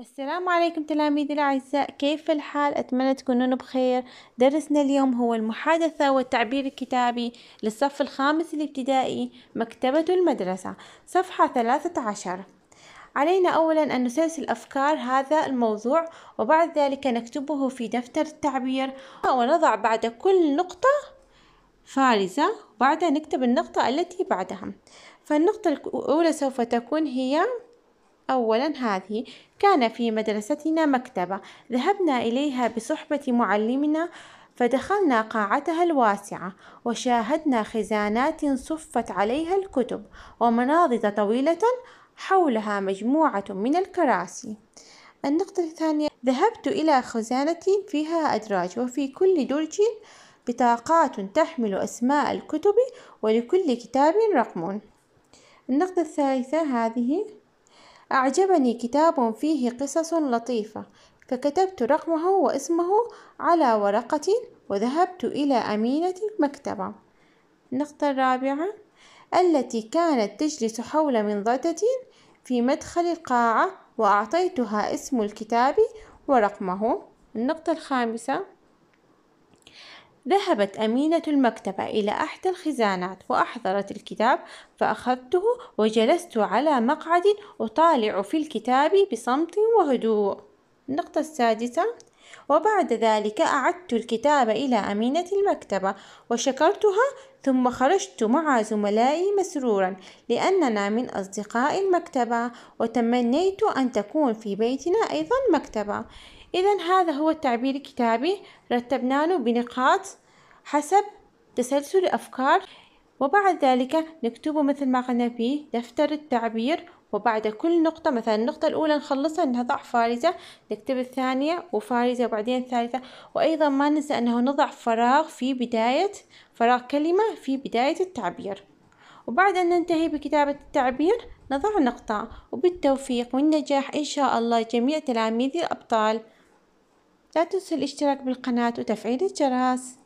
السلام عليكم تلاميذي الأعزاء كيف الحال؟ أتمنى تكونون بخير درسنا اليوم هو المحادثة والتعبير الكتابي للصف الخامس الابتدائي مكتبة المدرسة صفحة 13 علينا أولا أن نسلسل أفكار هذا الموضوع وبعد ذلك نكتبه في دفتر التعبير ونضع بعد كل نقطة فارزة وبعدها نكتب النقطة التي بعدها فالنقطة الأولى سوف تكون هي أولا هذه كان في مدرستنا مكتبة ذهبنا إليها بصحبة معلمنا فدخلنا قاعتها الواسعة وشاهدنا خزانات صفت عليها الكتب ومناضد طويلة حولها مجموعة من الكراسي النقطة الثانية ذهبت إلى خزانة فيها أدراج وفي كل درج بطاقات تحمل أسماء الكتب ولكل كتاب رقم النقطة الثالثة هذه أعجبني كتاب فيه قصص لطيفة فكتبت رقمه واسمه على ورقة وذهبت إلى أمينة المكتبة النقطة الرابعة التي كانت تجلس حول منضدة في مدخل القاعة وأعطيتها اسم الكتاب ورقمه النقطة الخامسة ذهبت أمينة المكتبة إلى أحد الخزانات وأحضرت الكتاب فأخذته وجلست على مقعد أطالع في الكتاب بصمت وهدوء النقطة السادسة وبعد ذلك أعدت الكتاب إلى أمينة المكتبة وشكرتها ثم خرجت مع زملائي مسرورا لأننا من أصدقاء المكتبة وتمنيت أن تكون في بيتنا أيضا مكتبة إذا هذا هو التعبير الكتابي رتبناه بنقاط حسب تسلسل أفكار وبعد ذلك نكتب مثل ما قلنا في دفتر التعبير وبعد كل نقطة مثلا النقطة الأولى نخلصها نضع فارزة نكتب الثانية وفارزة وبعدين الثالثة وأيضا ما ننسى أنه نضع فراغ في بداية فراغ كلمة في بداية التعبير وبعد أن ننتهي بكتابة التعبير نضع نقطة وبالتوفيق والنجاح إن شاء الله جميع تلاميذ الأبطال لا تنسوا الاشتراك بالقناة وتفعيل الجرس